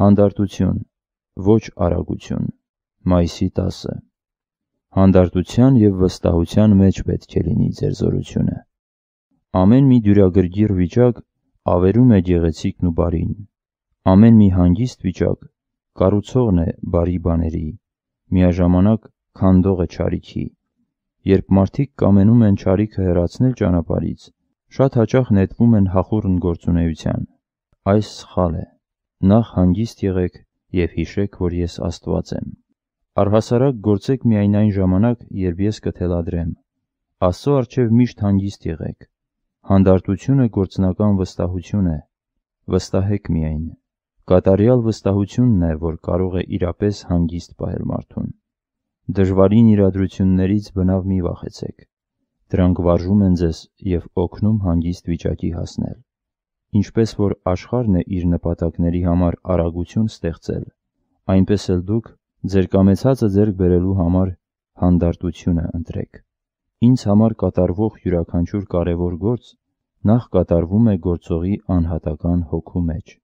Հանդարտություն, ոչ արագություն, մայիսի 10-ը։ Հանդարտության եւ վստահության մեջ պետք է լինի ձեր զորությունը։ Ամեն մի դյուրագրգիռ վիճակ ավերում է գեղեցիկն ու բարին։ Ամեն մի հանգիստ վիճակ կառուցողն է բարի բաների, միաժամանակ քանդող է ճարիքի։ Երբ մարդիկ կամենում են ճարիքը հեռացնել ճանապարից, շատ հաճախ նետվում են հախուռն գործունեության։ Այս սխալ է նախ հանգիստ եղեք և հիշեք, որ ես Աստված եմ։ Առհասարակ գործեք միայն այն ժամանակ, երբ ես կթելադրեմ։ Աստծո առջև միշտ հանգիստ եղեք։ Հանդարտությունը գործնական վստահություն է։ Վստահեք միայն։ Կատարյալ վստահությունն է, որ կարող է իրապես հանգիստ պահել մարդուն։ Դժվարին իրադրություններից բնավ մի վախեցեք։ Դրանք վարժում են ձեզ և օգնում հանգիստ վիճակի հասնել։ Ինչպես որ աշխարհն է իր նպատակների համար արագություն ստեղծել, այնպես էլ դուք ձեր կամեցածը ձեռք բերելու համար հանդարտությունը ընտրեք։ Ինձ համար կատարվող յուրաքանչյուր կարևոր գործ նախ կատարվում է գործողի անհատական հոգու մեջ։